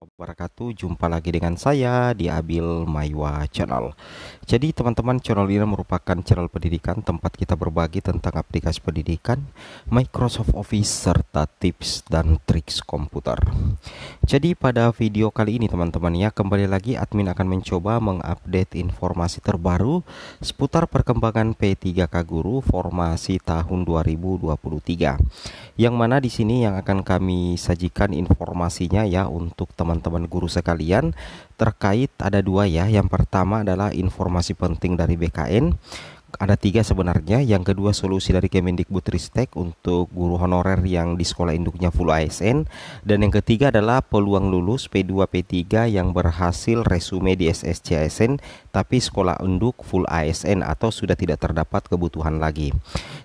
wabarakatuh jumpa lagi dengan saya di Abil Maywa Channel jadi teman-teman channel ini merupakan channel pendidikan tempat kita berbagi tentang aplikasi pendidikan Microsoft Office serta tips dan triks komputer jadi pada video kali ini teman-teman ya kembali lagi admin akan mencoba mengupdate informasi terbaru seputar perkembangan P3K Guru formasi tahun 2023 yang mana di sini yang akan kami sajikan informasinya ya untuk teman teman-teman guru sekalian terkait ada dua ya. Yang pertama adalah informasi penting dari BKN ada tiga sebenarnya. Yang kedua solusi dari Kemendikbudristek untuk guru honorer yang di sekolah induknya full ASN dan yang ketiga adalah peluang lulus P2 P3 yang berhasil resume di SSC ASN tapi sekolah induk full ASN atau sudah tidak terdapat kebutuhan lagi.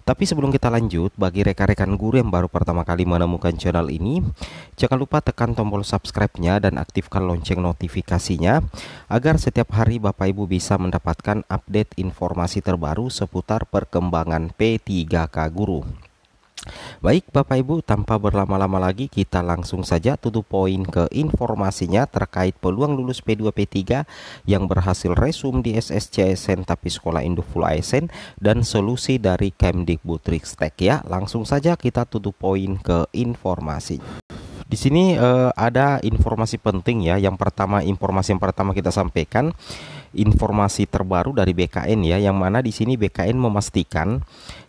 Tapi sebelum kita lanjut, bagi rekan-rekan guru yang baru pertama kali menemukan channel ini, jangan lupa tekan tombol subscribe-nya dan aktifkan lonceng notifikasinya agar setiap hari Bapak Ibu bisa mendapatkan update informasi terbaru terbaru seputar perkembangan P3K Guru. Baik Bapak Ibu, tanpa berlama-lama lagi kita langsung saja tutup poin ke informasinya terkait peluang lulus P2 P3 yang berhasil resum di SSCSN tapi sekolah full ASN dan solusi dari Kemdikbud Ristek ya. Langsung saja kita tutup poin ke informasi. Di sini eh, ada informasi penting ya. Yang pertama, informasi yang pertama kita sampaikan informasi terbaru dari BKN ya yang mana di sini BKN memastikan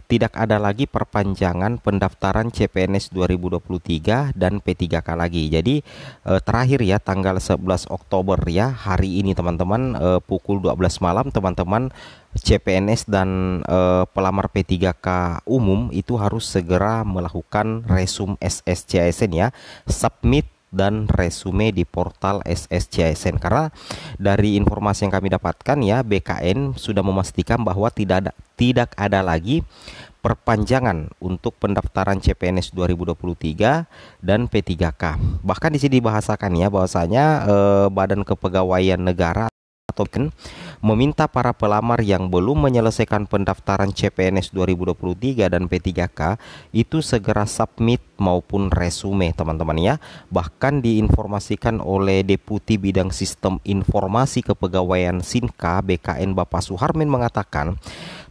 tidak ada lagi perpanjangan pendaftaran CPNS 2023 dan P3K lagi. Jadi eh, terakhir ya tanggal 11 Oktober ya hari ini teman-teman eh, pukul 12 malam teman-teman CPNS dan eh, pelamar P3K umum itu harus segera melakukan resum SSCSN ya. Submit dan resume di portal SSCSN karena dari informasi yang kami dapatkan ya BKN sudah memastikan bahwa tidak ada tidak ada lagi perpanjangan untuk pendaftaran CPNS 2023 dan P3K. Bahkan di sini dibahasakan ya bahwasanya eh, Badan Kepegawaian Negara atau BKN meminta para pelamar yang belum menyelesaikan pendaftaran CPNS 2023 dan P3K itu segera submit maupun resume teman-teman ya. Bahkan diinformasikan oleh Deputi Bidang Sistem Informasi Kepegawaian SINKA BKN Bapak Suharmin mengatakan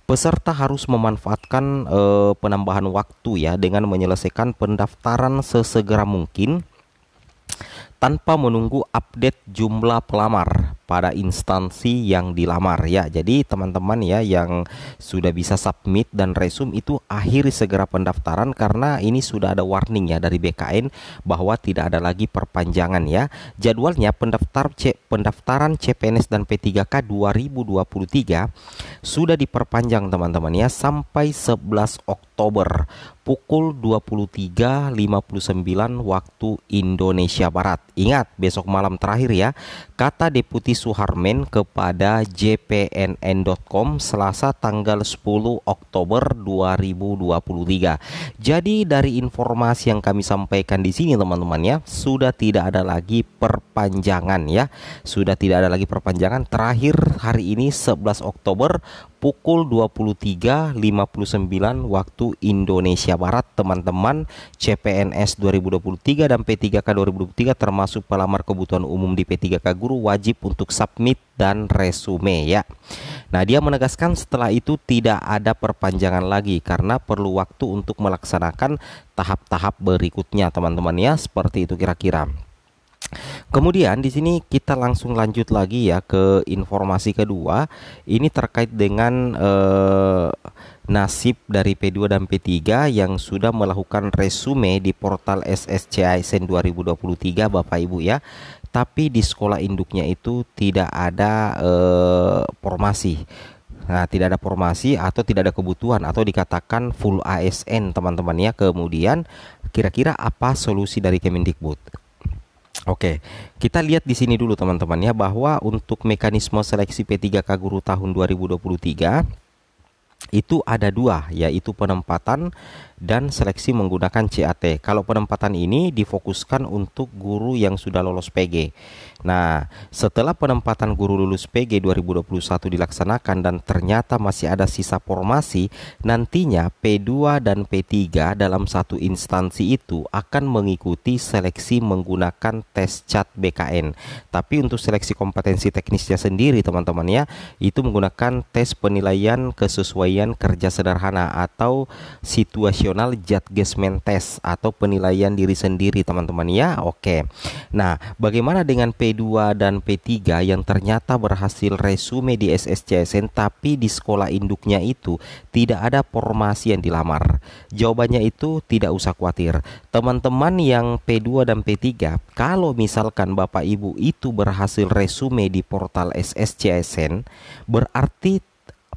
Peserta harus memanfaatkan e, penambahan waktu ya dengan menyelesaikan pendaftaran sesegera mungkin tanpa menunggu update jumlah pelamar pada instansi yang dilamar ya. Jadi teman-teman ya yang sudah bisa submit dan resume itu akhiri segera pendaftaran karena ini sudah ada warning ya dari BKN bahwa tidak ada lagi perpanjangan ya. Jadwalnya pendaftar C, pendaftaran CPNS dan P3K 2023 sudah diperpanjang teman-teman ya sampai 11 Oktober pukul 23.59 waktu Indonesia Barat. Ingat, besok malam terakhir ya, kata Deputi Suharmen kepada jpnn.com Selasa tanggal 10 Oktober 2023. Jadi dari informasi yang kami sampaikan di sini teman-teman ya, sudah tidak ada lagi perpanjangan ya. Sudah tidak ada lagi perpanjangan terakhir hari ini 11 Oktober pukul 23.59 waktu Indonesia Barat teman-teman CPNS 2023 dan P3K 2023 termasuk pelamar kebutuhan umum di P3K guru wajib untuk submit dan resume ya. Nah, dia menegaskan setelah itu tidak ada perpanjangan lagi karena perlu waktu untuk melaksanakan tahap-tahap berikutnya teman-teman ya, seperti itu kira-kira. Kemudian di sini kita langsung lanjut lagi ya ke informasi kedua. Ini terkait dengan eh, nasib dari P2 dan P3 yang sudah melakukan resume di portal SSCISN 2023 Bapak Ibu ya. Tapi di sekolah induknya itu tidak ada eh, formasi. Nah, tidak ada formasi atau tidak ada kebutuhan atau dikatakan full ASN teman-teman ya. Kemudian kira-kira apa solusi dari Kemendikbud? Oke, kita lihat di sini dulu teman-teman ya bahwa untuk mekanisme seleksi P3K guru tahun 2023 itu ada dua yaitu penempatan dan seleksi menggunakan CAT. Kalau penempatan ini difokuskan untuk guru yang sudah lolos PG. Nah, setelah penempatan guru lulus PG 2021 dilaksanakan dan ternyata masih ada sisa formasi, nantinya P2 dan P3 dalam satu instansi itu akan mengikuti seleksi menggunakan tes cat BKN. Tapi untuk seleksi kompetensi teknisnya sendiri teman-teman ya, itu menggunakan tes penilaian kesesuaian penyesuaian kerja sederhana atau situasional judgment test atau penilaian diri sendiri teman-teman ya oke nah bagaimana dengan P2 dan P3 yang ternyata berhasil resume di SSCSN tapi di sekolah induknya itu tidak ada formasi yang dilamar jawabannya itu tidak usah khawatir teman-teman yang P2 dan P3 kalau misalkan Bapak Ibu itu berhasil resume di portal SSCSN berarti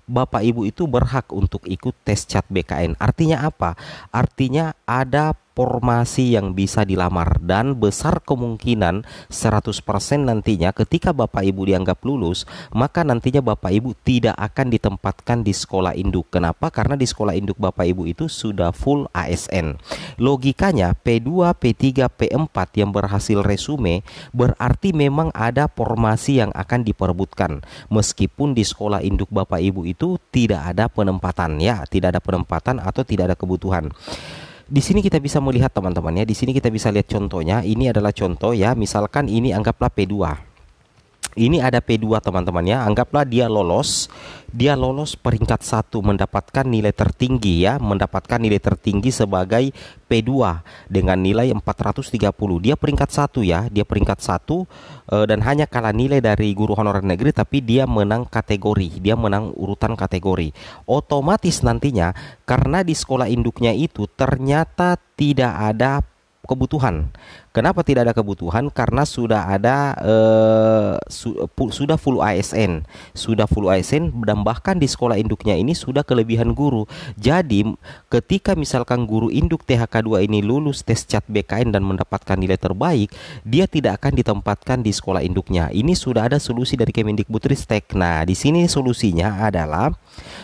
Bapak Ibu itu berhak untuk ikut tes cat BKN. Artinya apa? Artinya ada formasi yang bisa dilamar dan besar kemungkinan 100% nantinya ketika Bapak Ibu dianggap lulus, maka nantinya Bapak Ibu tidak akan ditempatkan di sekolah induk. Kenapa? Karena di sekolah induk Bapak Ibu itu sudah full ASN. Logikanya P2, P3, P4 yang berhasil resume berarti memang ada formasi yang akan diperebutkan. Meskipun di sekolah induk Bapak Ibu itu tidak ada penempatan ya, tidak ada penempatan atau tidak ada kebutuhan di sini kita bisa melihat teman-teman ya, di sini kita bisa lihat contohnya. Ini adalah contoh ya, misalkan ini anggaplah P2 ini ada P2 teman-teman ya. Anggaplah dia lolos, dia lolos peringkat satu mendapatkan nilai tertinggi ya, mendapatkan nilai tertinggi sebagai P2 dengan nilai 430. Dia peringkat satu ya, dia peringkat satu eh, dan hanya kalah nilai dari guru honorer negeri tapi dia menang kategori, dia menang urutan kategori. Otomatis nantinya karena di sekolah induknya itu ternyata tidak ada kebutuhan. Kenapa tidak ada kebutuhan? Karena sudah ada eh, su, sudah full ASN, sudah full ASN dan bahkan di sekolah induknya ini sudah kelebihan guru. Jadi ketika misalkan guru induk THK2 ini lulus tes cat BKN dan mendapatkan nilai terbaik, dia tidak akan ditempatkan di sekolah induknya. Ini sudah ada solusi dari Kemendikbudristek. Nah, di sini solusinya adalah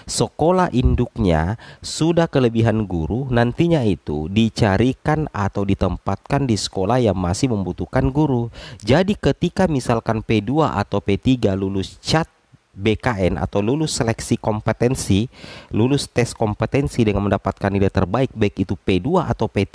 sekolah induknya sudah kelebihan guru, nantinya itu dicarikan atau ditempatkan ditempatkan di sekolah yang masih membutuhkan guru. Jadi ketika misalkan P2 atau P3 lulus cat BKN atau lulus seleksi kompetensi, lulus tes kompetensi dengan mendapatkan nilai terbaik baik itu P2 atau P3,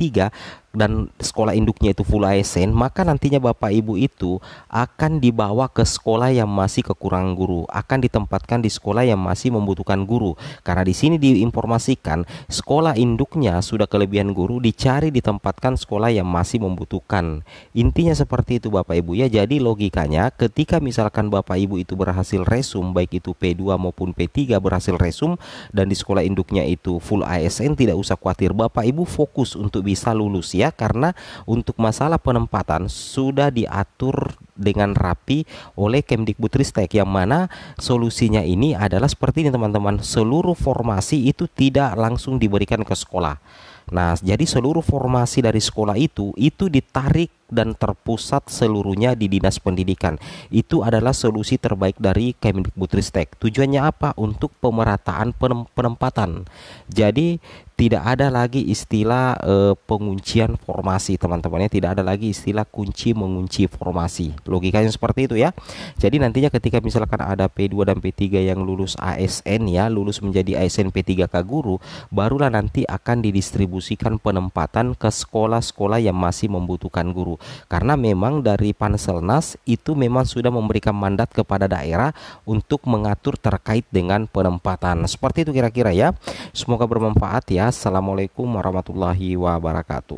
dan sekolah induknya itu full ASN, maka nantinya Bapak Ibu itu akan dibawa ke sekolah yang masih kekurangan guru, akan ditempatkan di sekolah yang masih membutuhkan guru. Karena di sini diinformasikan sekolah induknya sudah kelebihan guru, dicari ditempatkan sekolah yang masih membutuhkan. Intinya seperti itu Bapak Ibu ya. Jadi logikanya ketika misalkan Bapak Ibu itu berhasil resum baik itu P2 maupun P3 berhasil resum dan di sekolah induknya itu full ASN tidak usah khawatir Bapak Ibu fokus untuk bisa lulus ya ya karena untuk masalah penempatan sudah diatur dengan rapi oleh Kemdikbudristek yang mana solusinya ini adalah seperti ini teman-teman seluruh formasi itu tidak langsung diberikan ke sekolah Nah, jadi seluruh formasi dari sekolah itu itu ditarik dan terpusat seluruhnya di Dinas Pendidikan. Itu adalah solusi terbaik dari Kemendikbudristek. Tujuannya apa? Untuk pemerataan penempatan. Jadi tidak ada lagi istilah e, penguncian formasi teman-temannya tidak ada lagi istilah kunci mengunci formasi logikanya seperti itu ya jadi nantinya ketika misalkan ada P2 dan P3 yang lulus ASN ya lulus menjadi ASN P3K guru barulah nanti akan didistribusikan mendistribusikan penempatan ke sekolah-sekolah yang masih membutuhkan guru karena memang dari Panselnas itu memang sudah memberikan mandat kepada daerah untuk mengatur terkait dengan penempatan seperti itu kira-kira ya semoga bermanfaat ya Assalamualaikum warahmatullahi wabarakatuh